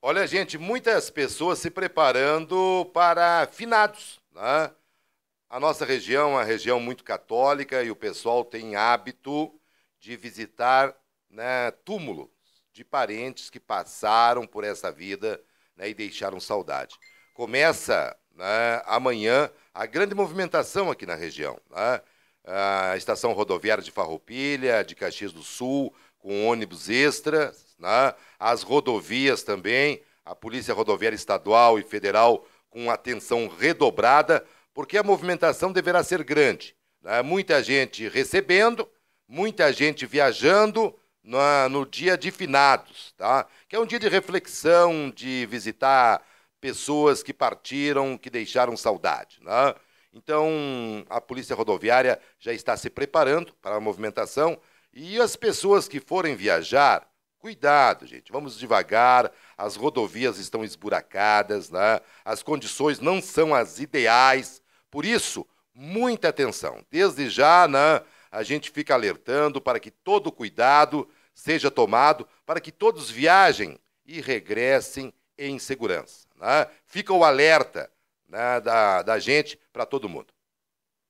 Olha, gente, muitas pessoas se preparando para finados. Né? A nossa região é uma região muito católica e o pessoal tem hábito de visitar né, túmulos de parentes que passaram por essa vida né, e deixaram saudade. Começa né, amanhã a grande movimentação aqui na região. Né? A estação rodoviária de Farroupilha, de Caxias do Sul, com ônibus extras né? as rodovias também, a Polícia Rodoviária Estadual e Federal com atenção redobrada, porque a movimentação deverá ser grande. Né? Muita gente recebendo, muita gente viajando né? no dia de finados, tá? que é um dia de reflexão, de visitar pessoas que partiram, que deixaram saudade. Né? Então, a Polícia Rodoviária já está se preparando para a movimentação e as pessoas que forem viajar Cuidado, gente, vamos devagar. As rodovias estão esburacadas, né? as condições não são as ideais. Por isso, muita atenção. Desde já, né, a gente fica alertando para que todo cuidado seja tomado, para que todos viajem e regressem em segurança. Né? Fica o alerta né, da, da gente para todo mundo.